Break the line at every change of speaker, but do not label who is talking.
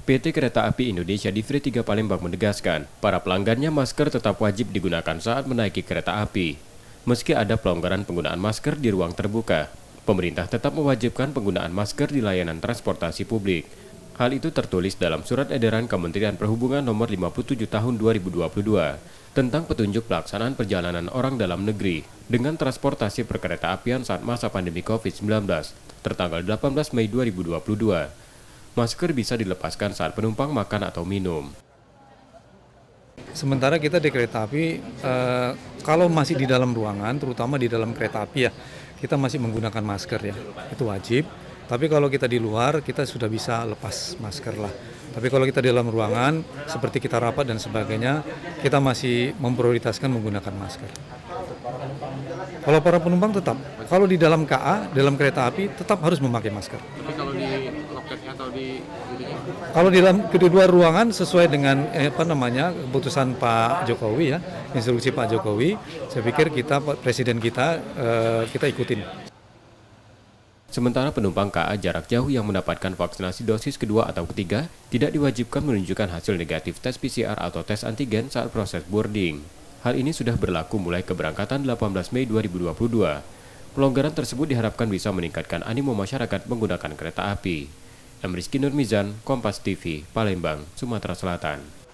PT Kereta Api Indonesia di Free 3 Palembang menegaskan, para pelanggannya masker tetap wajib digunakan saat menaiki kereta api. Meski ada pelonggaran penggunaan masker di ruang terbuka, pemerintah tetap mewajibkan penggunaan masker di layanan transportasi publik. Hal itu tertulis dalam surat edaran Kementerian Perhubungan nomor 57 tahun 2022 tentang petunjuk pelaksanaan perjalanan orang dalam negeri dengan transportasi perkereta apian saat masa pandemi COVID-19 tertanggal 18 Mei 2022 masker bisa dilepaskan saat penumpang makan atau minum.
Sementara kita di kereta api, eh, kalau masih di dalam ruangan, terutama di dalam kereta api ya, kita masih menggunakan masker ya, itu wajib. Tapi kalau kita di luar, kita sudah bisa lepas masker lah. Tapi kalau kita di dalam ruangan, seperti kita rapat dan sebagainya, kita masih memprioritaskan menggunakan masker. Kalau para penumpang tetap, kalau di dalam KA, dalam kereta api, tetap harus memakai masker. Tapi kalau di loketnya atau di kalau di dalam kedua ruangan sesuai dengan eh, apa namanya keputusan Pak Jokowi ya, instruksi Pak Jokowi, saya pikir kita Presiden kita eh, kita ikutin.
Sementara penumpang KA jarak jauh yang mendapatkan vaksinasi dosis kedua atau ketiga tidak diwajibkan menunjukkan hasil negatif tes PCR atau tes antigen saat proses boarding. Hal ini sudah berlaku mulai keberangkatan 18 Mei 2022. Pelonggaran tersebut diharapkan bisa meningkatkan animo masyarakat menggunakan kereta api. Emrizki Nurmizan, Kompas TV, Palembang, Sumatera Selatan.